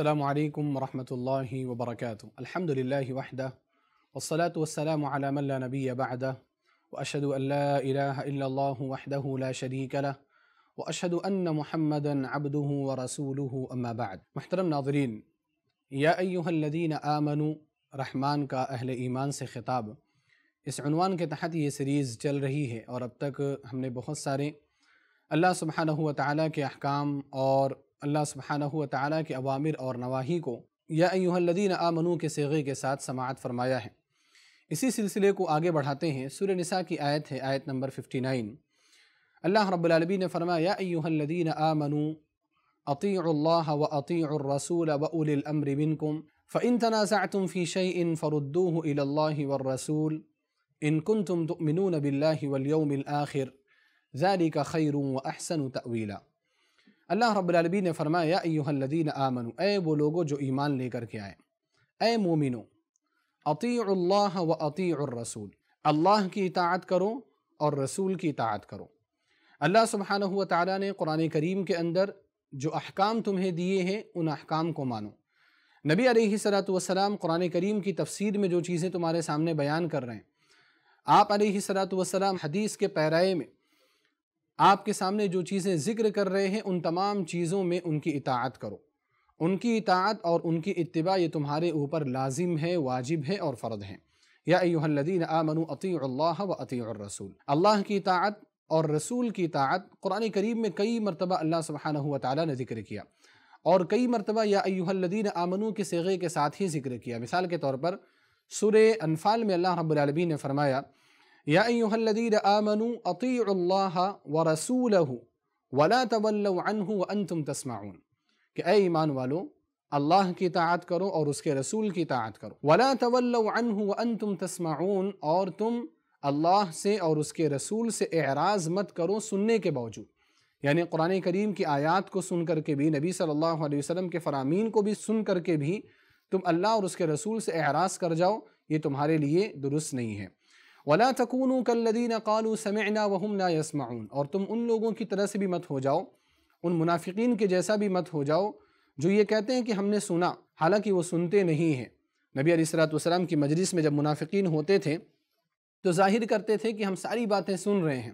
السلام علیکم ورحمۃ اللہ وبرکاتہ الحمد للہ وحدہ والصلاة والسلام على من لا نبی لا الله وحده لا شريك له و اشد محمدا عبده ورسوله الم بعد محترم ناظرین الذين آمنوا رحمان کا اہل ایمان سے خطاب اس عنوان کے تحت یہ سیریز چل رہی ہے اور اب تک ہم نے بہت سارے اللہ سبحانہ و تعالیٰ کے احکام اور اللہ سبحانہ و تعالیٰ کے عوامر اور نواحی کو یا ایوہ الذین آمنو کے سیغے کے ساتھ سماعت فرمایا ہے اسی سلسلے کو آگے بڑھاتے ہیں سورہ نساء کی آیت ہے آیت نمبر 59 اللہ رب العالمین نے فرمایا یا ایوہ الذین آمنو اطیعوا اللہ و اطیعوا الرسول و اولی الامر منکم فَإِن تَنَازَعْتُمْ فِي شَيْءٍ فَرُدُّوهُ إِلَى اللَّهِ وَالرَّسُولِ إِن تمون تُؤْمِنُونَ بِاللَّهِ وَالْيَوْمِ الْآخِرِ ذَلِكَ خَيْرٌ وَأَحْسَنُ تَأْوِيلًا اللہ رب العالمین نے فرمایا ایوہ الذین آمنوا اے وہ لوگو جو ایمان لے کر کے آئے اے مومنو اطیع اللہ و اطیع الرسول اللہ کی اطاعت کرو اور رسول کی اطاعت کرو اللہ سبحانہ و تعالیٰ نے قرآن کریم کے اندر جو احکام تمہیں دیے ہیں ان احکام کو مانو نبی علیہ السلام قرآن کریم کی تفسیر میں جو چیزیں تمہارے سامنے بیان کر رہے ہیں آپ علیہ السلام حدیث کے پیرائے میں آپ کے سامنے جو چیزیں ذکر کر رہے ہیں ان تمام چیزوں میں ان کی اطاعت کرو ان کی اطاعت اور ان کی اتباع یہ تمہارے اوپر لازم ہے واجب ہے اور فرد ہیں یا ایوہ الذین آمنوا اطیعوا اللہ و اطیعوا الرسول اللہ کی اطاعت اور رسول کی اطاعت قرآن کریم میں کئی مرتبہ اللہ سبحانہ وتعالی نے ذکر کیا اور کئی مرتبہ یا ایوہ الذین آمنوا کے سیغے کے ساتھ ہی ذکر کیا مثال کے طور پر سورہ انفال میں اللہ رب العالمین نے فرمایا الذین آمنوا اطیعوا اللہ ورسولہ ولا تولوا عنہ وانتم تسمعون کہ اے ایمان والو اللہ کی طاعت کرو اور اس کے رسول کی طاعت کرو ولا تولوا عنہ وانتم تسمعون اور تم اللہ سے اور اس کے رسول سے اعراض مت کرو سننے کے باوجود یعنی قرآن کریم کی آیات کو سن کر کے بھی نبی صلی اللہ علیہ وسلم کے فرامین کو بھی سن کر کے بھی تم اللہ اور اس کے رسول سے اعراض کر جاؤ یہ تمہارے لیے درست نہیں ہے وَلَا تَكُونُوا كَالَّذِينَ قَالُوا سَمِعْنَا وَهُمْ نہ يَسْمَعُونَ اور تم ان لوگوں کی طرح سے بھی مت ہو جاؤ ان منافقین کے جیسا بھی مت ہو جاؤ جو یہ کہتے ہیں کہ ہم نے سنا حالانکہ وہ سنتے نہیں ہیں نبی علیہ السلام کی مجلس میں جب منافقین ہوتے تھے تو ظاہر کرتے تھے کہ ہم ساری باتیں سن رہے ہیں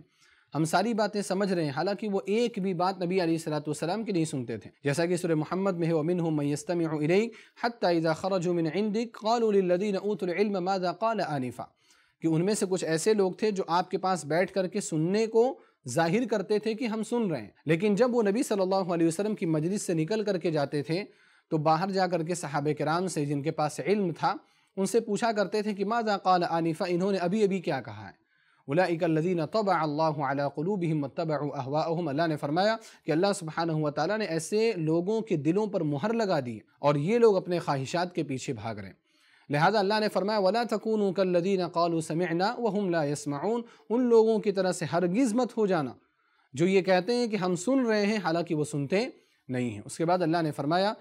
ہم ساری باتیں سمجھ رہے ہیں حالانکہ وہ ایک بھی بات نبی علیہ السلام کی نہیں سنتے تھے جیسا کہ سورہ محمد میں ہے وَمِنْهُمْ مَنْ يَسْتَمِعُ إِلَيْكَ حَتَّى إِذَا خَرَجُوا مِنْ عِنْدِكَ قَالُوا لِلَّذِينَ اتر الْعِلْمَ مَاذَا قَالَ آنِفًا کہ ان میں سے کچھ ایسے لوگ تھے جو آپ کے پاس بیٹھ کر کے سننے کو ظاہر کرتے تھے کہ ہم سن رہے ہیں لیکن جب وہ نبی صلی اللہ علیہ وسلم کی مجلس سے نکل کر کے جاتے تھے تو باہر جا کر کے صحابہ کرام سے جن کے پاس علم تھا ان سے پوچھا کرتے تھے کہ ماذا قال آنفہ انہوں نے ابھی ابھی کیا کہا ہے اولئیک الذین طبع اللہ علی قلوبہم متبعو الحم اللہ نے فرمایا کہ اللہ سبحانہ وتعالی نے ایسے لوگوں کے دلوں پر مہر لگا دی اور یہ لوگ اپنے خواہشات کے پیچھے بھاگ رہے ہیں لہذا اللہ نے سَمِعْنَا ولا لَا يَسْمَعُونَ ان لوگوں کی طرح سے ہرگز مت ہو جانا جو یہ کہتے ہیں کہ ہم سن رہے ہیں حالانکہ وہ سنتے نہیں ہیں اس کے بعد اللہ نے فرمایا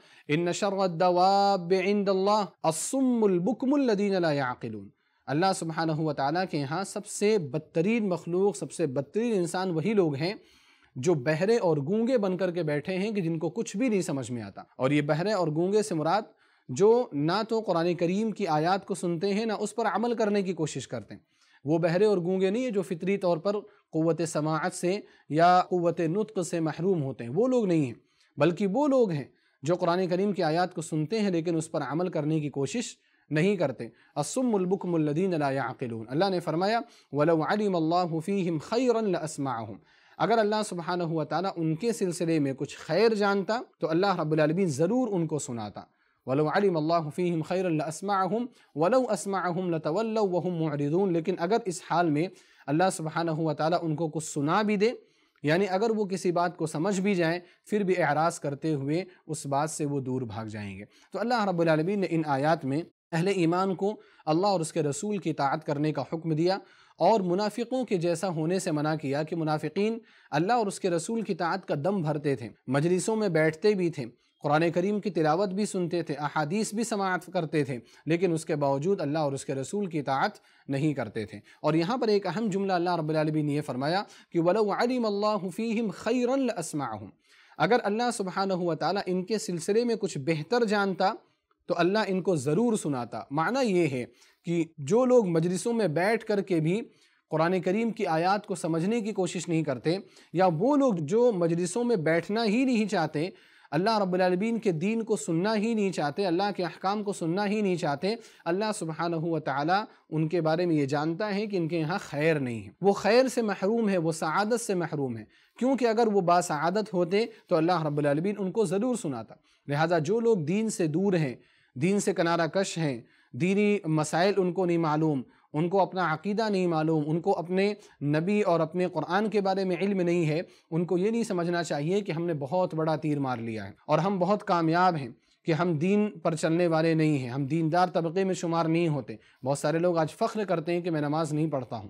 اللہ سبحانہ و تعالیٰ کے یہاں سب سے بدترین مخلوق سب سے بدترین انسان وہی لوگ ہیں جو بہرے اور گونگے بن کر کے بیٹھے ہیں کہ جن کو کچھ بھی نہیں سمجھ میں آتا اور یہ بہرے اور گونگے سے مراد جو نہ تو قرآن کریم کی آیات کو سنتے ہیں نہ اس پر عمل کرنے کی کوشش کرتے ہیں وہ بہرے اور گونگے نہیں ہیں جو فطری طور پر قوت سماعت سے یا قوت نطق سے محروم ہوتے ہیں وہ لوگ نہیں ہیں بلکہ وہ لوگ ہیں جو قرآن کریم کی آیات کو سنتے ہیں لیکن اس پر عمل کرنے کی کوشش نہیں کرتے اسم البکم الدین علیہ اللہ نے فرمایا عَلِمَ اللَّهُ اللہ خَيْرًا خیرم اگر اللہ سبحانہ ہوا تعالیٰ ان کے سلسلے میں کچھ خیر جانتا تو اللہ رب العالمین ضرور ان کو سناتا ولو علم اللہ خیر لتولوا وهم معرضون لیکن اگر اس حال میں اللہ سبحانہ وتعالی و ان کو کچھ سنا بھی دے یعنی اگر وہ کسی بات کو سمجھ بھی جائیں پھر بھی اعراض کرتے ہوئے اس بات سے وہ دور بھاگ جائیں گے تو اللہ رب العالمین نے ان آیات میں اہل ایمان کو اللہ اور اس کے رسول کی طاعت کرنے کا حکم دیا اور منافقوں کے جیسا ہونے سے منع کیا کہ منافقین اللہ اور اس کے رسول کی طاعت کا دم بھرتے تھے مجلسوں میں بیٹھتے بھی تھے قرآن کریم کی تلاوت بھی سنتے تھے احادیث بھی سماعت کرتے تھے لیکن اس کے باوجود اللہ اور اس کے رسول کی اطاعت نہیں کرتے تھے اور یہاں پر ایک اہم جملہ اللہ رب العالمین نے یہ فرمایا کہ وَلَوْ عَلِمَ اللَّهُ فِيهِمْ خَيْرًا لَأَسْمَعَهُمْ اگر اللہ سبحانہ وتعالی ان کے سلسلے میں کچھ بہتر جانتا تو اللہ ان کو ضرور سناتا معنی یہ ہے کہ جو لوگ مجلسوں میں بیٹھ کر کے بھی قرآن کریم کی آیات کو سمجھنے کی کوشش نہیں کرتے یا وہ لوگ جو مجلسوں میں بیٹھنا ہی نہیں چاہتے اللہ رب العالمین کے دین کو سننا ہی نہیں چاہتے اللہ کے احکام کو سننا ہی نہیں چاہتے اللہ سبحانہ وتعالی ان کے بارے میں یہ جانتا ہے کہ ان کے یہاں خیر نہیں ہے وہ خیر سے محروم ہے وہ سعادت سے محروم ہے کیونکہ اگر وہ باسعادت ہوتے تو اللہ رب العالمین ان کو ضرور سناتا لہٰذا جو لوگ دین سے دور ہیں دین سے کنارہ کش ہیں دینی مسائل ان کو نہیں معلوم ان کو اپنا عقیدہ نہیں معلوم ان کو اپنے نبی اور اپنے قرآن کے بارے میں علم نہیں ہے ان کو یہ نہیں سمجھنا چاہیے کہ ہم نے بہت بڑا تیر مار لیا ہے اور ہم بہت کامیاب ہیں کہ ہم دین پر چلنے والے نہیں ہیں ہم دیندار طبقے میں شمار نہیں ہوتے بہت سارے لوگ آج فخر کرتے ہیں کہ میں نماز نہیں پڑھتا ہوں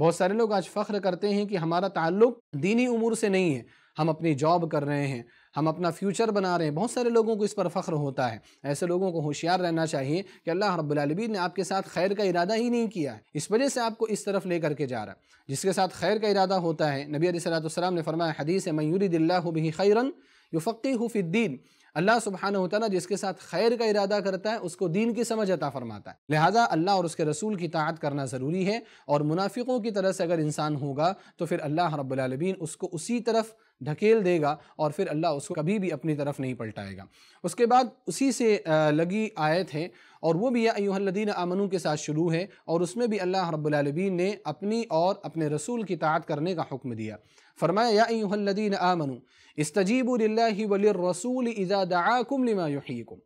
بہت سارے لوگ آج فخر کرتے ہیں کہ ہمارا تعلق دینی امور سے نہیں ہے ہم اپنی جاب کر رہے ہیں ہم اپنا فیوچر بنا رہے ہیں بہت سارے لوگوں کو اس پر فخر ہوتا ہے ایسے لوگوں کو ہوشیار رہنا چاہیے کہ اللہ رب العالمین نے آپ کے ساتھ خیر کا ارادہ ہی نہیں کیا ہے اس وجہ سے آپ کو اس طرف لے کر کے جا رہا ہے جس کے ساتھ خیر کا ارادہ ہوتا ہے نبی علیہ السلام نے فرمایا حدیث میور اللہ ہُبح خیرن یفقیہ فی الدین اللہ سبحانہ ہوتا نا جس کے ساتھ خیر کا ارادہ کرتا ہے اس کو دین کی سمجھ عطا فرماتا ہے لہٰذا اللہ اور اس کے رسول کی طاعت کرنا ضروری ہے اور منافقوں کی طرح سے اگر انسان ہوگا تو پھر اللہ رب العالمین اس کو اسی طرف ڈھکیل دے گا اور پھر اللہ اس کو کبھی بھی اپنی طرف نہیں پلٹائے گا اس کے بعد اسی سے لگی آیت ہے اور وہ بھی یا ایوہ الذین آمنوں کے ساتھ شروع ہے اور اس میں بھی اللہ رب العالمین نے اپنی اور اپنے رسول کی طاعت کرنے کا حکم دیا فرمایا یا ایوہ الذین آمنوا استجیبوا للہ وللرسول اذا دعاکم لما یحییکم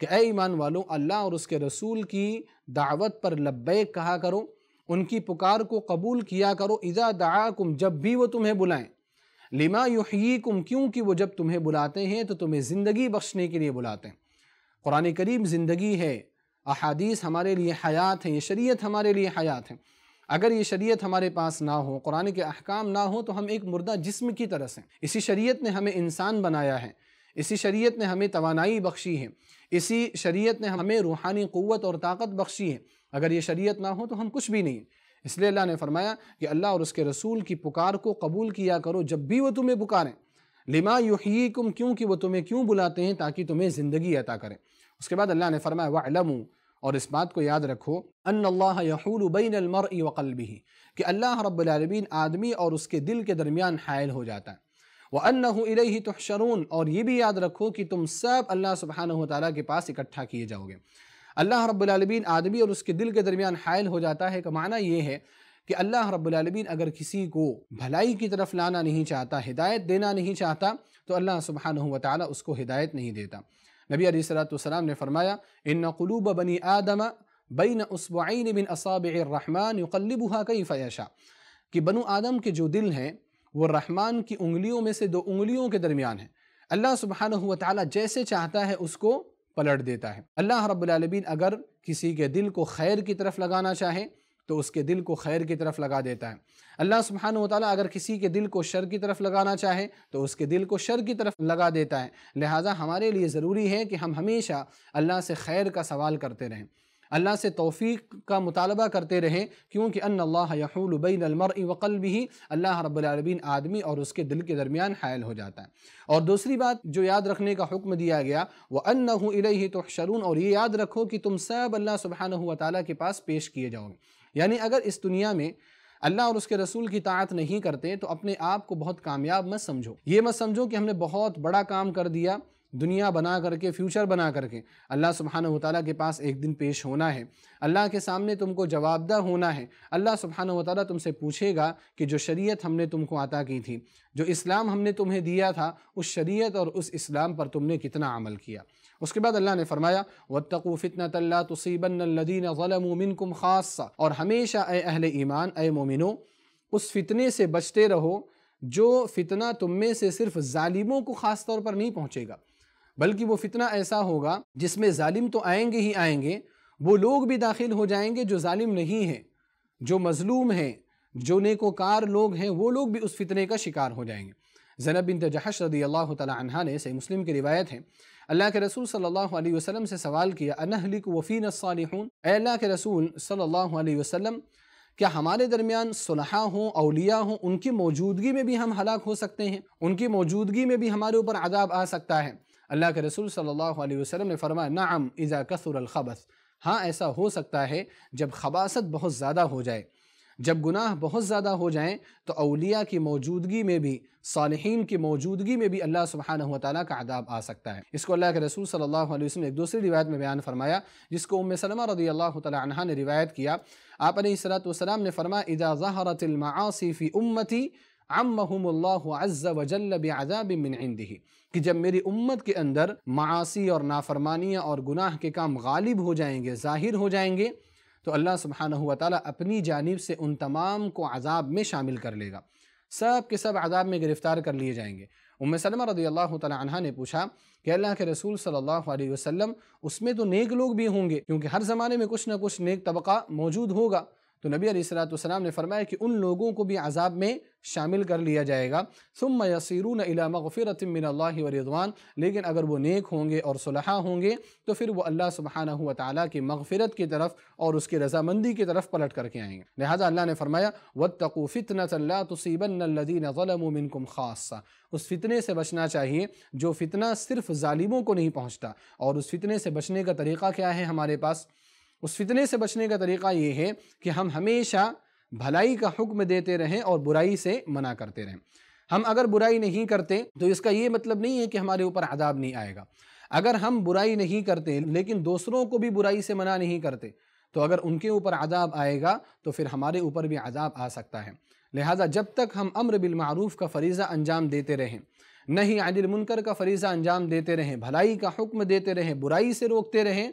کہ اے ایمان والوں اللہ اور اس کے رسول کی دعوت پر لبیک کہا کرو ان کی پکار کو قبول کیا کرو اذا دعاکم جب بھی وہ تمہیں بلائیں لما یحییکم کیونکہ وہ جب تمہیں بلاتے ہیں تو تمہیں زندگی بخشنے کے لیے بلاتے ہیں قرآن کریم زندگی ہے احادیث ہمارے لیے حیات ہیں یہ شریعت ہمارے لیے حیات ہیں اگر یہ شریعت ہمارے پاس نہ ہو قرآن کے احکام نہ ہو تو ہم ایک مردہ جسم کی طرح سے اسی شریعت نے ہمیں انسان بنایا ہے اسی شریعت نے ہمیں توانائی بخشی ہے اسی شریعت نے ہمیں روحانی قوت اور طاقت بخشی ہے اگر یہ شریعت نہ ہو تو ہم کچھ بھی نہیں اس لیے اللہ نے فرمایا کہ اللہ اور اس کے رسول کی پکار کو قبول کیا کرو جب بھی وہ تمہیں پکاریں لما یحییکم کیوں کہ وہ تمہیں کیوں بلاتے ہیں تاکہ تمہیں زندگی عطا کریں اس کے بعد اللہ نے فرمایا وَعْلَمُوا اور اس بات کو یاد رکھو ان اللہ یحول المرء وقل بھی کہ اللہ رب العالمین آدمی اور اس کے دل کے درمیان حائل ہو جاتا ہے وَأَنَّهُ إِلَيْهِ تُحْشَرُونَ اور یہ بھی یاد رکھو کہ تم سب اللہ سبحانہ وتعالی کے پاس اکٹھا کیے جاؤ گے اللہ رب العالمین آدمی اور اس کے دل کے درمیان حائل ہو جاتا ہے کہ معنی یہ ہے کہ اللہ رب العالمین اگر کسی کو بھلائی کی طرف لانا نہیں چاہتا ہدایت دینا نہیں چاہتا تو اللہ سبحانہ وتعالی اس کو ہدایت نہیں دیتا نبی علیہ صلاۃۃ والسلام نے فرمایا بین الرحمن یقلبها کیف فیشہ کہ بنو آدم کے جو دل ہیں وہ رحمان کی انگلیوں میں سے دو انگلیوں کے درمیان ہیں اللہ سبحانہ وتعالی جیسے چاہتا ہے اس کو پلٹ دیتا ہے اللہ رب العالمین اگر کسی کے دل کو خیر کی طرف لگانا چاہے تو اس کے دل کو خیر کی طرف لگا دیتا ہے اللہ سبحانہ و تعالیٰ اگر کسی کے دل کو شر کی طرف لگانا چاہے تو اس کے دل کو شر کی طرف لگا دیتا ہے لہٰذا ہمارے لیے ضروری ہے کہ ہم ہمیشہ اللہ سے خیر کا سوال کرتے رہیں اللہ سے توفیق کا مطالبہ کرتے رہیں کیونکہ ان اللہ یحول بین المرء وقل بھی اللہ رب العالمین آدمی اور اس کے دل کے درمیان حائل ہو جاتا ہے اور دوسری بات جو یاد رکھنے کا حکم دیا گیا وہ ان تحشرون اور یہ یاد رکھو کہ تم سب اللہ سبحانہ تعالیٰ کے پاس پیش کیے جاؤ یعنی اگر اس دنیا میں اللہ اور اس کے رسول کی طاعت نہیں کرتے تو اپنے آپ کو بہت کامیاب مت سمجھو یہ مت سمجھو کہ ہم نے بہت بڑا کام کر دیا دنیا بنا کر کے فیوچر بنا کر کے اللہ سبحانہ وتعالی کے پاس ایک دن پیش ہونا ہے اللہ کے سامنے تم کو جواب دہ ہونا ہے اللہ سبحانہ وتعالی تم سے پوچھے گا کہ جو شریعت ہم نے تم کو عطا کی تھی جو اسلام ہم نے تمہیں دیا تھا اس شریعت اور اس اسلام پر تم نے کتنا عمل کیا اس کے بعد اللہ نے فرمایا وَاتَّقُوا فِتْنَةَ لَا تُصِيبَنَّ الَّذِينَ ظَلَمُوا مِنْكُمْ خَاصَّ اور ہمیشہ اے اہل ایمان اے مومنو اس فتنے سے بچتے رہو جو فتنہ تم میں سے صرف ظالموں کو خاص طور پر نہیں پہنچے گا بلکہ وہ فتنہ ایسا ہوگا جس میں ظالم تو آئیں گے ہی آئیں گے وہ لوگ بھی داخل ہو جائیں گے جو ظالم نہیں ہیں جو مظلوم ہیں جو نیکوکار لوگ ہیں وہ لوگ بھی اس فتنے کا شکار ہو جائیں گے بنت جحش رضی اللہ تعالی عنہ نے مسلم کی روایت ہے اللہ کے رسول صلی اللہ علیہ وسلم سے سوال کیا انہلک وفین اے اللہ کے رسول صلی اللہ علیہ وسلم کیا ہمارے درمیان صلحاء ہوں اولیاء ہوں ان کی موجودگی میں بھی ہم ہلاک ہو سکتے ہیں ان کی موجودگی میں بھی ہمارے اوپر عذاب آ سکتا ہے اللہ کے رسول صلی اللہ علیہ وسلم نے فرمایا نعم اذا کثر الخبث ہاں ایسا ہو سکتا ہے جب خباست بہت زیادہ ہو جائے جب گناہ بہت زیادہ ہو جائیں تو اولیاء کی موجودگی میں بھی صالحین کی موجودگی میں بھی اللہ سبحانہ تعالیٰ کا عذاب آ سکتا ہے اس کو اللہ کے رسول صلی اللہ علیہ وسلم نے ایک دوسری روایت میں بیان فرمایا جس کو ام سلمہ رضی اللہ تعالی عنہ نے روایت کیا آپ علیہ السلام نے فرما نے فرمایا المعاصی فی امتی عمہم اللہ عز بعذاب من ازابی کہ جب میری امت کے اندر معاصی اور نافرمانیہ اور گناہ کے کام غالب ہو جائیں گے ظاہر ہو جائیں گے تو اللہ سبحانہ و تعالیٰ اپنی جانب سے ان تمام کو عذاب میں شامل کر لے گا سب کے سب عذاب میں گرفتار کر لیے جائیں گے ام سلمہ رضی اللہ تعالی عنہ نے پوچھا کہ اللہ کے رسول صلی اللہ علیہ وسلم اس میں تو نیک لوگ بھی ہوں گے کیونکہ ہر زمانے میں کچھ نہ کچھ نیک طبقہ موجود ہوگا تو نبی علیہ السلام والسلام نے فرمایا کہ ان لوگوں کو بھی عذاب میں شامل کر لیا جائے گا ثم الی مغفرت من اللہ و رضوان لیکن اگر وہ نیک ہوں گے اور صلحہ ہوں گے تو پھر وہ اللہ سبحانہ و تعالیٰ مغفرت کی طرف اور اس کی رضامندی کی طرف پلٹ کر کے آئیں گے لہذا اللہ نے فرمایا وَاتَّقُوا فِتْنَةً لَا تُصِيبَنَّ الَّذِينَ ظَلَمُوا مِنْكُمْ کمخواصہ اس فتنے سے بچنا چاہیے جو فتنہ صرف ظالموں کو نہیں پہنچتا اور اس فتنے سے بچنے کا طریقہ کیا ہے ہمارے پاس اس فتنے سے بچنے کا طریقہ یہ ہے کہ ہم ہمیشہ بھلائی کا حکم دیتے رہیں اور برائی سے منع کرتے رہیں ہم اگر برائی نہیں کرتے تو اس کا یہ مطلب نہیں ہے کہ ہمارے اوپر عذاب نہیں آئے گا اگر ہم برائی نہیں کرتے لیکن دوسروں کو بھی برائی سے منع نہیں کرتے تو اگر ان کے اوپر عذاب آئے گا تو پھر ہمارے اوپر بھی عذاب آ سکتا ہے لہٰذا جب تک ہم امر بالمعروف کا فریضہ انجام دیتے رہیں نہیں عن منکر کا فریضہ انجام دیتے رہیں بھلائی کا حکم دیتے رہیں برائی سے روکتے رہیں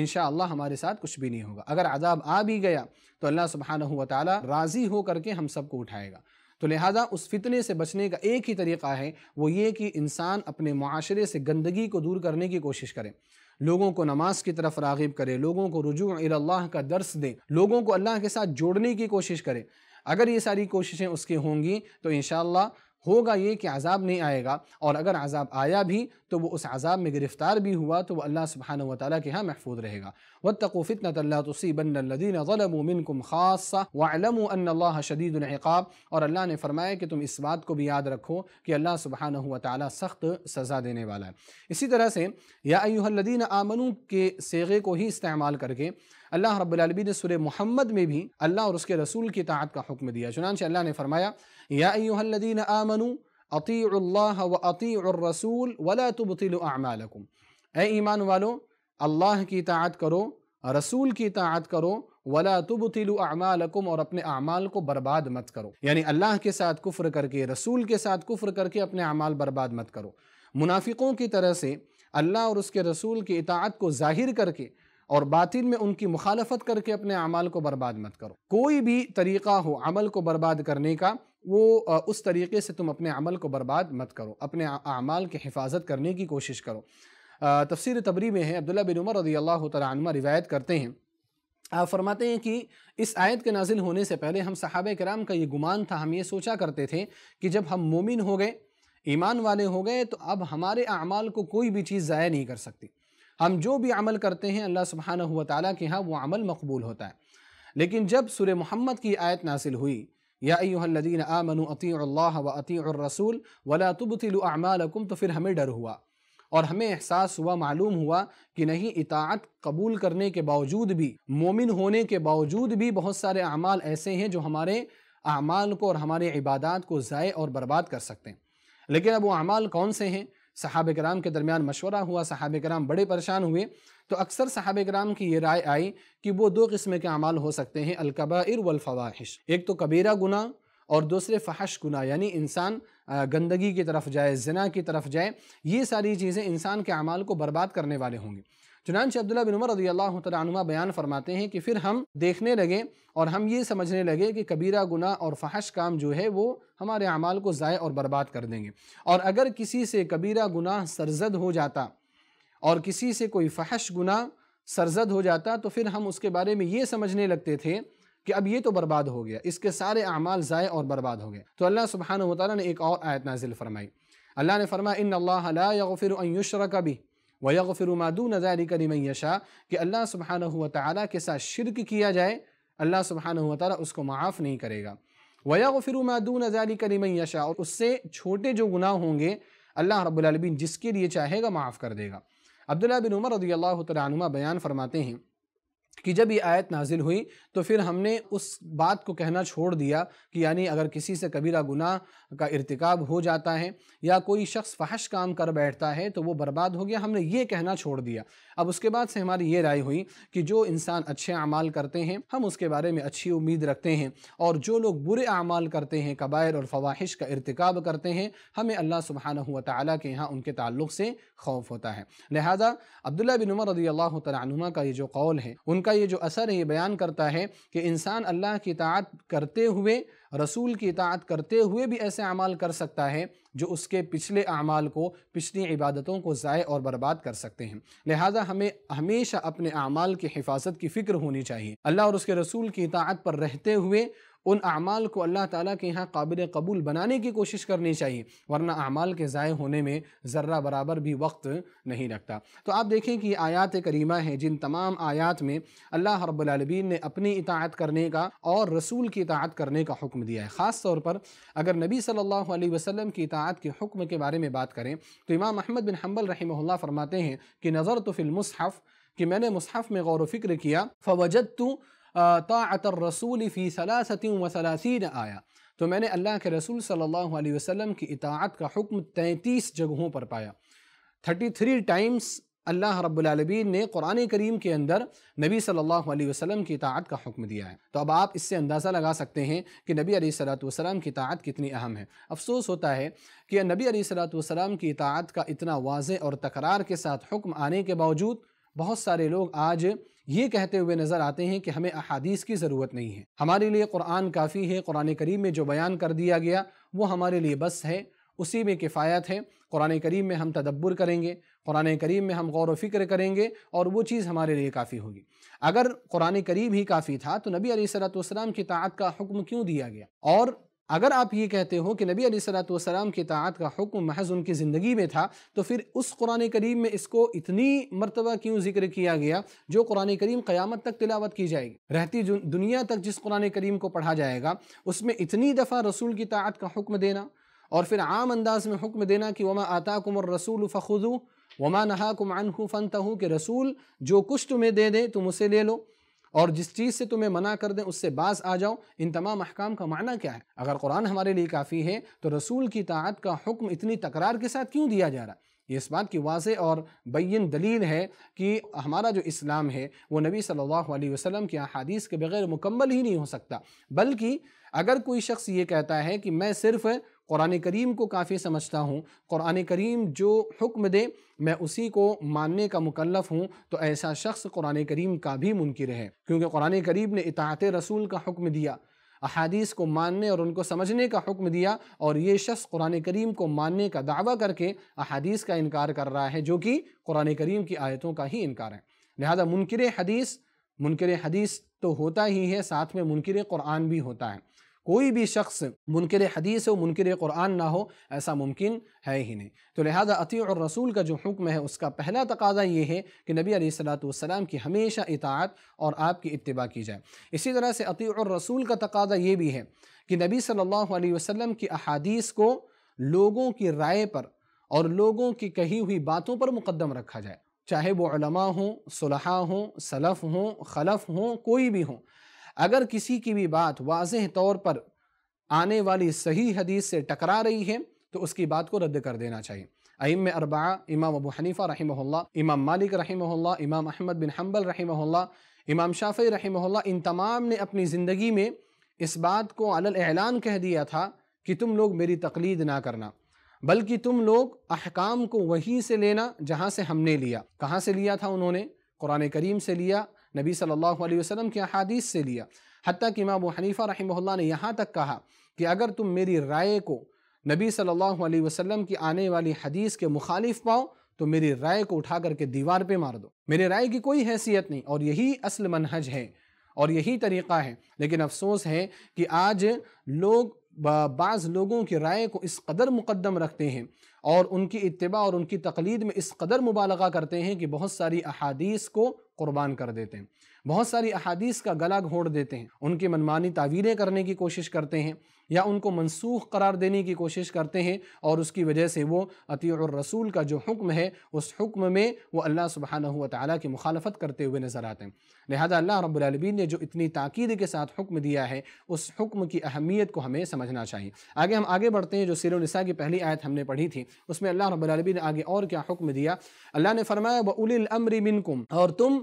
انشاءاللہ ہمارے ساتھ کچھ بھی نہیں ہوگا اگر عذاب آ بھی گیا تو اللہ سبحانہ و راضی ہو کر کے ہم سب کو اٹھائے گا تو لہٰذا اس فتنے سے بچنے کا ایک ہی طریقہ ہے وہ یہ کہ انسان اپنے معاشرے سے گندگی کو دور کرنے کی کوشش کریں لوگوں کو نماز کی طرف راغب کرے لوگوں کو رجوع اللہ کا درس دے لوگوں کو اللہ کے ساتھ جوڑنے کی کوشش کرے اگر یہ ساری کوششیں اس کی ہوں گی تو انشاءاللہ ہوگا یہ کہ عذاب نہیں آئے گا اور اگر عذاب آیا بھی تو وہ اس عذاب میں گرفتار بھی ہوا تو وہ اللہ سبحانہ وتعالی تعالیٰ کے ہاں محفوظ رہے گا وَاتَّقُوا فِتْنَةَ لَا تُصِيبَنَّ الَّذِينَ ظَلَمُوا مِنْكُمْ خَاصَّ وَاعْلَمُوا أَنَّ اللَّهَ شَدِيدُ الْعِقَابِ اور اللہ نے فرمایا کہ تم اس بات کو بھی یاد رکھو کہ اللہ سبحانہ و تعالیٰ سخت سزا دینے والا ہے اسی طرح سے یا ایوہ الذین آمنوا کے سیغے کو ہی استعمال کر کے اللہ رب نے سورہ محمد میں بھی اللہ اور اس کے رسول کی طاعت کا حکم دیا چنانچہ اللہ نے فرمایا یا ایوہ الذین آمنوا اطیعوا اللہ و اطیعوا الرسول تبطلوا اعمالکم اے ایمان والو اللہ کی اطعات کرو رسول کی اطعات کرو تبطلوا اعمالکم اور اپنے اعمال کو برباد مت کرو یعنی اللہ کے ساتھ کفر کر کے رسول کے ساتھ کفر کر کے اپنے اعمال برباد مت کرو منافقوں کی طرح سے اللہ اور اس کے رسول کی اطاعت کو ظاہر کر کے اور باطن میں ان کی مخالفت کر کے اپنے اعمال کو برباد مت کرو کوئی بھی طریقہ ہو عمل کو برباد کرنے کا وہ اس طریقے سے تم اپنے عمل کو برباد مت کرو اپنے اعمال کے حفاظت کرنے کی کوشش کرو تفسیر تبری میں ہے عبداللہ بن عمر رضی اللہ تعالیٰ عنہ روایت کرتے ہیں آپ فرماتے ہیں کہ اس آیت کے نازل ہونے سے پہلے ہم صحابہ کرام کا یہ گمان تھا ہم یہ سوچا کرتے تھے کہ جب ہم مومن ہو گئے ایمان والے ہو گئے تو اب ہمارے اعمال کو کوئی بھی چیز ضائع نہیں کر سکتی ہم جو بھی عمل کرتے ہیں اللہ سبحانہ و تعالیٰ کے ہاں وہ عمل مقبول ہوتا ہے لیکن جب سورہ محمد کی آیت نازل ہوئی یا ایوہ الذین آمنوا اطیعوا اللہ و اطیعوا الرسول ولا اعمالکم تو پھر ہمیں ڈر ہوا اور ہمیں احساس ہوا معلوم ہوا کہ نہیں اطاعت قبول کرنے کے باوجود بھی مومن ہونے کے باوجود بھی بہت سارے اعمال ایسے ہیں جو ہمارے اعمال کو اور ہمارے عبادات کو ضائع اور برباد کر سکتے ہیں لیکن اب وہ اعمال کون سے ہیں صحاب کرام کے درمیان مشورہ ہوا صحاب کرام بڑے پریشان ہوئے تو اکثر صحاب کرام کی یہ رائے آئی کہ وہ دو قسم کے اعمال ہو سکتے ہیں القبائر والفواحش ایک تو کبیرہ گناہ اور دوسرے فحش گناہ یعنی انسان گندگی کی طرف جائے زنا کی طرف جائے یہ ساری چیزیں انسان کے اعمال کو برباد کرنے والے ہوں گے چنانچہ عبداللہ بن عمر رضی اللہ عنہ بیان فرماتے ہیں کہ پھر ہم دیکھنے لگے اور ہم یہ سمجھنے لگے کہ کبیرہ گناہ اور فحش کام جو ہے وہ ہمارے اعمال کو ضائع اور برباد کر دیں گے اور اگر کسی سے کبیرہ گناہ سرزد ہو جاتا اور کسی سے کوئی فحش گناہ سرزد ہو جاتا تو پھر ہم اس کے بارے میں یہ سمجھنے لگتے تھے کہ اب یہ تو برباد ہو گیا اس کے سارے اعمال ضائع اور برباد ہو گئے تو اللہ سبحانہ وتعالی نے ایک اور آیت نازل فرمائی اللہ نے فرمایا ان اللہ لا یغفر ان یشرک بھی وَيَغْفِرُ مَا دُونَ ذَلِكَ لِمَنْ نظہِ کہ اللہ سبحانہ و تعالیٰ کے ساتھ شرک کیا جائے اللہ سبحانہ و تعالیٰ اس کو معاف نہیں کرے گا وَيَغْفِرُ مَا دُونَ ذَلِكَ لِمَنْ یشاء اور اس سے چھوٹے جو گناہ ہوں گے اللہ رب العالمین جس کے لیے چاہے گا معاف کر دے گا عبداللہ بن عمر رضی اللہ تعالیٰ عنہ بیان فرماتے ہیں کہ جب یہ آیت نازل ہوئی تو پھر ہم نے اس بات کو کہنا چھوڑ دیا کہ یعنی اگر کسی سے کبیرہ گناہ کا ارتکاب ہو جاتا ہے یا کوئی شخص فحش کام کر بیٹھتا ہے تو وہ برباد ہو گیا ہم نے یہ کہنا چھوڑ دیا اب اس کے بعد سے ہماری یہ رائے ہوئی کہ جو انسان اچھے اعمال کرتے ہیں ہم اس کے بارے میں اچھی امید رکھتے ہیں اور جو لوگ برے اعمال کرتے ہیں کبائر اور فواہش کا ارتکاب کرتے ہیں ہمیں اللہ سبحانہ و تعالیٰ کے یہاں ان کے تعلق سے خوف ہوتا ہے لہذا عبداللہ بن عمر رضی اللہ تعالیٰ عنہ کا یہ جو قول ہے ان کا یہ جو اثر ہے یہ بیان کرتا ہے کہ انسان اللہ کی اطاعت کرتے ہوئے رسول کی اطاعت کرتے ہوئے بھی ایسے اعمال کر سکتا ہے جو اس کے پچھلے اعمال کو پچھلی عبادتوں کو ضائع اور برباد کر سکتے ہیں لہٰذا ہمیں ہمیشہ اپنے اعمال کی حفاظت کی فکر ہونی چاہیے اللہ اور اس کے رسول کی اطاعت پر رہتے ہوئے ان اعمال کو اللہ تعالیٰ کے یہاں قابل قبول بنانے کی کوشش کرنی چاہیے ورنہ اعمال کے ضائع ہونے میں ذرہ برابر بھی وقت نہیں رکھتا تو آپ دیکھیں کہ یہ آیات کریمہ ہیں جن تمام آیات میں اللہ رب العالمین نے اپنی اطاعت کرنے کا اور رسول کی اطاعت کرنے کا حکم دیا ہے خاص طور پر اگر نبی صلی اللہ علیہ وسلم کی اطاعت کے حکم کے بارے میں بات کریں تو امام احمد بن حنبل رحمہ اللہ فرماتے ہیں کہ نظر تو فی المصحف کہ میں نے مصحف میں غور و فکر کیا فوجدت تو طاعت الرسول فی ثلاثت و ثلاثین آیا تو میں نے اللہ کے رسول صلی اللہ علیہ وسلم کی اطاعت کا حکم تینتیس جگہوں پر پایا تھرٹی تھری ٹائمس اللہ رب العالمین نے قرآن کریم کے اندر نبی صلی اللہ علیہ وسلم کی اطاعت کا حکم دیا ہے تو اب آپ اس سے اندازہ لگا سکتے ہیں کہ نبی علیہ صلاۃ والسلام کی اطاعت کتنی اہم ہے افسوس ہوتا ہے کہ نبی علیہ صلاۃ والسلام کی اطاعت کا اتنا واضح اور تقرار کے ساتھ حکم آنے کے باوجود بہت سارے لوگ آج یہ کہتے ہوئے نظر آتے ہیں کہ ہمیں احادیث کی ضرورت نہیں ہے ہمارے لیے قرآن کافی ہے قرآن کریم میں جو بیان کر دیا گیا وہ ہمارے لیے بس ہے اسی میں کفایت ہے قرآن کریم میں ہم تدبر کریں گے قرآن کریم میں ہم غور و فکر کریں گے اور وہ چیز ہمارے لیے کافی ہوگی اگر قرآن کریم ہی کافی تھا تو نبی علیہ السلام والسلام کی طاعت کا حکم کیوں دیا گیا اور اگر آپ یہ کہتے ہو کہ نبی علیہ صلاۃ والسلام کی اطاعت کا حکم محض ان کی زندگی میں تھا تو پھر اس قرآن کریم میں اس کو اتنی مرتبہ کیوں ذکر کیا گیا جو قرآن کریم قیامت تک تلاوت کی جائے گی رہتی دنیا تک جس قرآن کریم کو پڑھا جائے گا اس میں اتنی دفعہ رسول کی اطاعت کا حکم دینا اور پھر عام انداز میں حکم دینا کہ وما آتاکم الرسول فخذو وما نہاکم عنہ فانتہو کہ رسول جو کچھ تمہیں دے دے تم اسے لے لو اور جس چیز سے تمہیں منع کر دیں اس سے باز آ جاؤ ان تمام احکام کا معنی کیا ہے اگر قرآن ہمارے لیے کافی ہے تو رسول کی طاعت کا حکم اتنی تکرار کے ساتھ کیوں دیا جا رہا ہے یہ اس بات کی واضح اور بین دلیل ہے کہ ہمارا جو اسلام ہے وہ نبی صلی اللہ علیہ وسلم کی احادیث کے بغیر مکمل ہی نہیں ہو سکتا بلکہ اگر کوئی شخص یہ کہتا ہے کہ میں صرف قرآن کریم کو کافی سمجھتا ہوں قرآن کریم جو حکم دے میں اسی کو ماننے کا مکلف ہوں تو ایسا شخص قرآن کریم کا بھی منکر ہے کیونکہ قرآن کریم نے اطاعت رسول کا حکم دیا احادیث کو ماننے اور ان کو سمجھنے کا حکم دیا اور یہ شخص قرآن کریم کو ماننے کا دعویٰ کر کے احادیث کا انکار کر رہا ہے جو کہ قرآن کریم کی آیتوں کا ہی انکار ہے لہذا منکر حدیث منکر حدیث تو ہوتا ہی ہے ساتھ میں منکر قرآن بھی ہوتا ہے کوئی بھی شخص منکر حدیث ہو منکر قرآن نہ ہو ایسا ممکن ہے ہی نہیں تو لہذا عطیع اور رسول کا جو حکم ہے اس کا پہلا تقاضی یہ ہے کہ نبی علیہ السلام کی ہمیشہ اطاعت اور آپ کی اتباع کی جائے اسی طرح سے عطیع اور رسول کا تقاضی یہ بھی ہے کہ نبی صلی اللہ علیہ وسلم کی احادیث کو لوگوں کی رائے پر اور لوگوں کی کہی ہوئی باتوں پر مقدم رکھا جائے چاہے وہ علماء ہوں صلحاء ہوں صلف ہوں خلف ہوں کوئی بھی ہوں اگر کسی کی بھی بات واضح طور پر آنے والی صحیح حدیث سے ٹکرا رہی ہے تو اس کی بات کو رد کر دینا چاہیے ائم اربعہ امام ابو حنیفہ رحمہ اللہ امام مالک رحمہ اللہ امام احمد بن حنبل رحمہ اللہ امام شافی رحمہ اللہ ان تمام نے اپنی زندگی میں اس بات کو علل اعلان کہہ دیا تھا کہ تم لوگ میری تقلید نہ کرنا بلکہ تم لوگ احکام کو وہیں سے لینا جہاں سے ہم نے لیا کہاں سے لیا تھا انہوں نے قرآن کریم سے لیا نبی صلی اللہ علیہ وسلم کی احادیث سے لیا حتیٰ کہ امام حنیفہ رحمہ اللہ نے یہاں تک کہا کہ اگر تم میری رائے کو نبی صلی اللہ علیہ وسلم کی آنے والی حدیث کے مخالف پاؤ تو میری رائے کو اٹھا کر کے دیوار پہ مار دو میرے رائے کی کوئی حیثیت نہیں اور یہی اصل منحج ہے اور یہی طریقہ ہے لیکن افسوس ہے کہ آج لوگ بعض لوگوں کی رائے کو اس قدر مقدم رکھتے ہیں اور ان کی اتباع اور ان کی تقلید میں اس قدر مبالغہ کرتے ہیں کہ بہت ساری احادیث کو قربان کر دیتے ہیں بہت ساری احادیث کا گلا گھوڑ دیتے ہیں ان کی منمانی تعویریں کرنے کی کوشش کرتے ہیں یا ان کو منسوخ قرار دینے کی کوشش کرتے ہیں اور اس کی وجہ سے وہ عطیع الرسول کا جو حکم ہے اس حکم میں وہ اللہ سبحانہ و تعالیٰ کی مخالفت کرتے ہوئے نظر آتے ہیں لہذا اللہ رب العالمین نے جو اتنی تاکید کے ساتھ حکم دیا ہے اس حکم کی اہمیت کو ہمیں سمجھنا چاہیے آگے ہم آگے بڑھتے ہیں جو سیر نساء کی پہلی آیت ہم نے پڑھی تھی اس میں اللہ رب العالمین نے آگے اور کیا حکم دیا اللہ نے فرمایا بولمر الْأَمْرِ مِنْكُمْ اور تم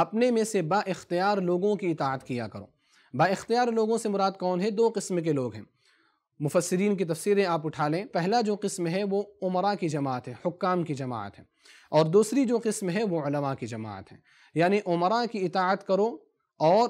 اپنے میں سے با اختیار لوگوں کی اطاعت کیا کرو با اختیار لوگوں سے مراد کون ہے دو قسم کے لوگ ہیں مفسرین کی تفسیریں آپ اٹھا لیں پہلا جو قسم ہے وہ عمرہ کی جماعت ہے حکام کی جماعت ہے اور دوسری جو قسم ہے وہ علماء کی جماعت ہے یعنی عمرہ کی اطاعت کرو اور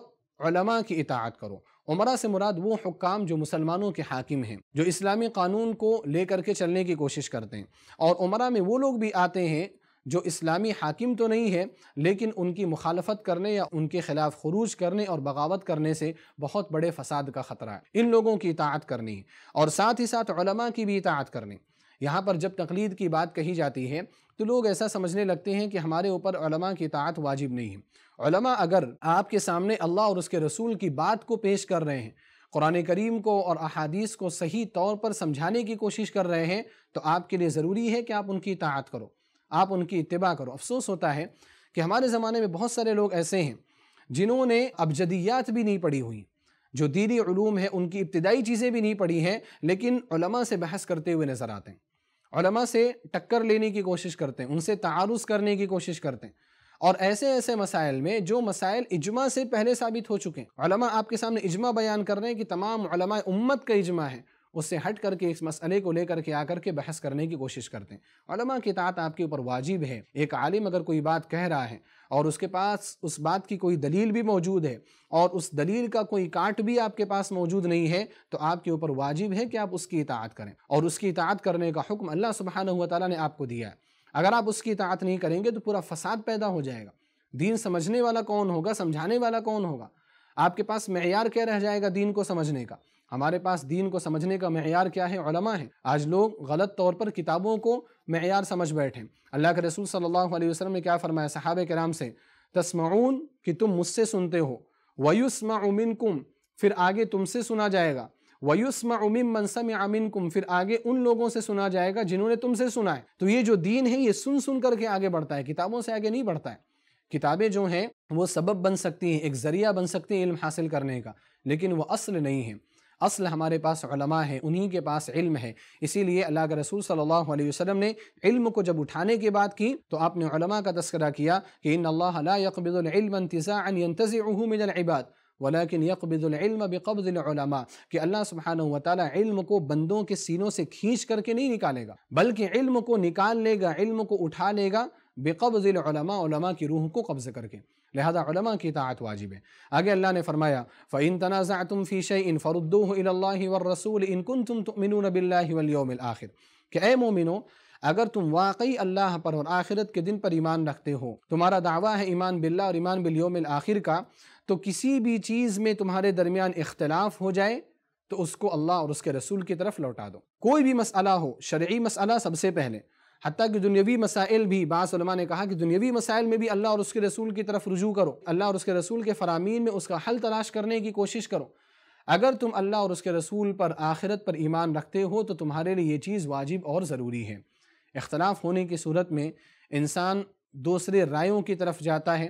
علماء کی اطاعت کرو عمرہ سے مراد وہ حکام جو مسلمانوں کے حاکم ہیں جو اسلامی قانون کو لے کر کے چلنے کی کوشش کرتے ہیں اور عمرہ میں وہ لوگ بھی آتے ہیں جو اسلامی حاکم تو نہیں ہے لیکن ان کی مخالفت کرنے یا ان کے خلاف خروج کرنے اور بغاوت کرنے سے بہت بڑے فساد کا خطرہ ہے ان لوگوں کی اطاعت کرنی ہے اور ساتھ ہی ساتھ علماء کی بھی اطاعت کرنی یہاں پر جب تقلید کی بات کہی جاتی ہے تو لوگ ایسا سمجھنے لگتے ہیں کہ ہمارے اوپر علماء کی اطاعت واجب نہیں ہے علماء اگر آپ کے سامنے اللہ اور اس کے رسول کی بات کو پیش کر رہے ہیں قرآن کریم کو اور احادیث کو صحیح طور پر سمجھانے کی کوشش کر رہے ہیں تو آپ کے لیے ضروری ہے کہ آپ ان کی اطاعت کرو آپ ان کی اتباع کرو افسوس ہوتا ہے کہ ہمارے زمانے میں بہت سارے لوگ ایسے ہیں جنہوں نے ابجدیات بھی نہیں پڑھی ہوئی جو دینی علوم ہیں ان کی ابتدائی چیزیں بھی نہیں پڑھی ہیں لیکن علماء سے بحث کرتے ہوئے نظر آتے ہیں علماء سے ٹکر لینے کی کوشش کرتے ہیں ان سے تعارض کرنے کی کوشش کرتے ہیں اور ایسے ایسے مسائل میں جو مسائل اجماع سے پہلے ثابت ہو چکے ہیں علماء آپ کے سامنے اجماع بیان کر رہے ہیں کہ تمام علماء امت کا اجماع ہے اس سے ہٹ کر کے اس مسئلے کو لے کر کے آ کر کے بحث کرنے کی کوشش کرتے ہیں علماء کی اطاعت آپ کے اوپر واجب ہے ایک عالم اگر کوئی بات کہہ رہا ہے اور اس کے پاس اس بات کی کوئی دلیل بھی موجود ہے اور اس دلیل کا کوئی کاٹ بھی آپ کے پاس موجود نہیں ہے تو آپ کے اوپر واجب ہے کہ آپ اس کی اطاعت کریں اور اس کی اطاعت کرنے کا حکم اللہ و تعالیٰ نے آپ کو دیا ہے اگر آپ اس کی اطاعت نہیں کریں گے تو پورا فساد پیدا ہو جائے گا دین سمجھنے والا کون ہوگا سمجھانے والا کون ہوگا آپ کے پاس معیار کیا رہ جائے گا دین کو سمجھنے کا ہمارے پاس دین کو سمجھنے کا معیار کیا ہے علماء ہیں آج لوگ غلط طور پر کتابوں کو معیار سمجھ بیٹھے اللہ کے رسول صلی اللہ علیہ وسلم نے کیا فرمایا صحابہ کرام سے تسمعون کہ تم مجھ سے سنتے ہو وَيُسْمَعُ مِنْكُمْ کم پھر آگے تم سے سنا جائے گا وَيُسْمَعُ امن منصم امین کم پھر آگے ان لوگوں سے سنا جائے گا جنہوں نے تم سے سنا ہے تو یہ جو دین ہے یہ سن سن کر کے آگے بڑھتا ہے کتابوں سے آگے نہیں بڑھتا ہے کتابیں جو ہیں وہ سبب بن سکتی ہیں ایک ذریعہ بن سکتی ہیں علم حاصل کرنے کا لیکن وہ اصل نہیں ہیں اصل ہمارے پاس علماء ہیں انہی کے پاس علم ہے اسی لیے اللہ کے رسول صلی اللہ علیہ وسلم نے علم کو جب اٹھانے کی بات کی تو آپ نے علماء کا تذکرہ کیا کہ ان اللہ لا العلم انتزاعا من العباد ولیکن یقبض العلم بقبض العلماء کہ اللہ سبحانہ وتعالی علم کو بندوں کے سینوں سے کھینچ کر کے نہیں نکالے گا بلکہ علم کو نکال لے گا علم کو اٹھا لے گا بقبض العلماء علماء کی روح کو قبض کر کے لہذا علماء کی طاعت واجب ہے آگے اللہ نے فرمایا فَإِن تَنَازَعْتُمْ فِي شَيْءٍ فَرُدُّوهُ إِلَى اللَّهِ وَالرَّسُولِ إِن كُنْتُمْ تُؤْمِنُونَ بِاللَّهِ وَالْيَوْمِ الْآخِرِ کہ اے مومنو اگر تم واقعی اللہ پر اور آخرت کے دن پر ایمان رکھتے ہو تمہارا دعویٰ ہے ایمان باللہ اور ایمان بالیوم الآخر کا تو کسی بھی چیز میں تمہارے درمیان اختلاف ہو جائے تو اس کو اللہ اور اس کے رسول کی طرف لوٹا دو کوئی بھی مسئلہ ہو شرعی مسئلہ سب سے پہلے حتیٰ کہ دنیوی مسائل بھی بعض علماء نے کہا کہ دنیوی مسائل میں بھی اللہ اور اس کے رسول کی طرف رجوع کرو اللہ اور اس کے رسول کے فرامین میں اس کا حل تلاش کرنے کی کوشش کرو اگر تم اللہ اور اس کے رسول پر آخرت پر ایمان رکھتے ہو تو تمہارے لیے یہ چیز واجب اور ضروری ہے اختلاف ہونے کی صورت میں انسان دوسرے رائیوں کی طرف جاتا ہے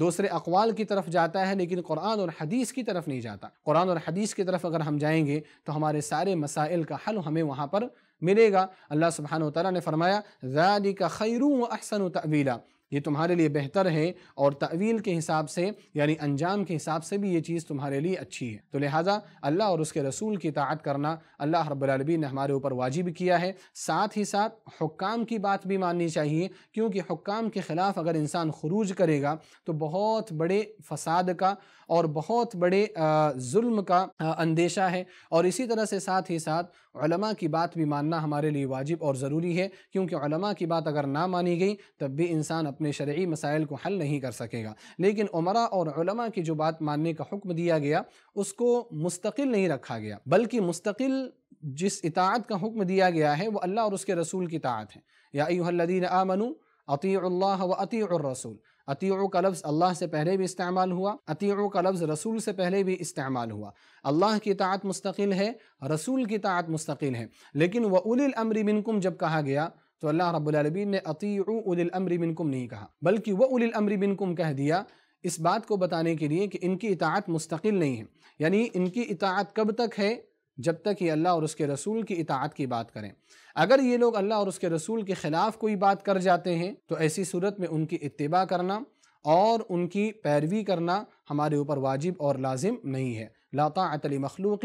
دوسرے اقوال کی طرف جاتا ہے لیکن قرآن اور حدیث کی طرف نہیں جاتا قرآن اور حدیث کی طرف اگر ہم جائیں گے تو ہمارے سارے مسائل کا حل ہمیں وہاں پر ملے گا اللہ سبحانہ وتعالی نے فرمایا ذَلِكَ خَيْرٌ وَأَحْسَنُ تَعْوِيلًا یہ تمہارے لیے بہتر ہے اور تعویل کے حساب سے یعنی انجام کے حساب سے بھی یہ چیز تمہارے لیے اچھی ہے تو لہٰذا اللہ اور اس کے رسول کی طاعت کرنا اللہ رب العالمین نے ہمارے اوپر واجب کیا ہے ساتھ ہی ساتھ حکام کی بات بھی ماننی چاہیے کیونکہ حکام کے خلاف اگر انسان خروج کرے گا تو بہت بڑے فساد کا اور بہت بڑے ظلم کا اندیشہ ہے اور اسی طرح سے ساتھ ہی ساتھ علماء کی بات بھی ماننا ہمارے لیے واجب اور ضروری ہے کیونکہ علماء کی بات اگر نہ مانی گئی تب بھی انسان اپنے شرعی مسائل کو حل نہیں کر سکے گا لیکن عمرہ اور علماء کی جو بات ماننے کا حکم دیا گیا اس کو مستقل نہیں رکھا گیا بلکہ مستقل جس اطاعت کا حکم دیا گیا ہے وہ اللہ اور اس کے رسول کی اطاعت ہے یا ایوہ الذین آمنوا اطیعوا اللہ و اطیعوا الرسول عطیر کا لفظ اللہ سے پہلے بھی استعمال ہوا عطیر کا لفظ رسول سے پہلے بھی استعمال ہوا اللہ کی طاعت مستقل ہے رسول کی طاعت مستقل ہے لیکن وہ الْأَمْرِ مِنْكُمْ جب کہا گیا تو اللہ رب العالمین نے عطیر اُلِ اول مِنْكُمْ نہیں کہا بلکہ وہ الْأَمْرِ مِنْكُمْ کہہ دیا اس بات کو بتانے کے لیے کہ ان کی اطاعت مستقل نہیں ہے یعنی ان کی اطاعت کب تک ہے جب تک یہ اللہ اور اس کے رسول کی اطاعت کی بات کریں اگر یہ لوگ اللہ اور اس کے رسول کے خلاف کوئی بات کر جاتے ہیں تو ایسی صورت میں ان کی اتباع کرنا اور ان کی پیروی کرنا ہمارے اوپر واجب اور لازم نہیں ہے طاعت عطلی مخلوق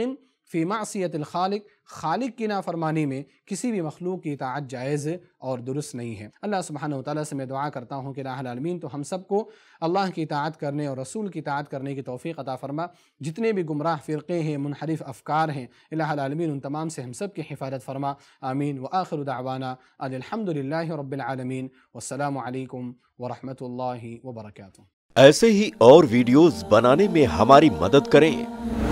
فی معصیت الخالق خالق کی نافرمانی میں کسی بھی مخلوق کی اطاعت جائز اور درست نہیں ہے اللہ سبحانہ وتعالی سے میں دعا کرتا ہوں کہ راہ العالمین تو ہم سب کو اللہ کی اطاعت کرنے اور رسول کی اطاعت کرنے کی توفیق عطا فرما جتنے بھی گمراہ فرقے ہیں منحرف افکار ہیں اللہ العالمین ان تمام سے ہم سب کی حفاظت فرما آمین و آخر دعوانا الحمد للّہ رب العالمین والسلام علیکم ورحمۃ اللہ وبرکاتہ ایسے ہی اور ویڈیوز بنانے میں ہماری مدد کریں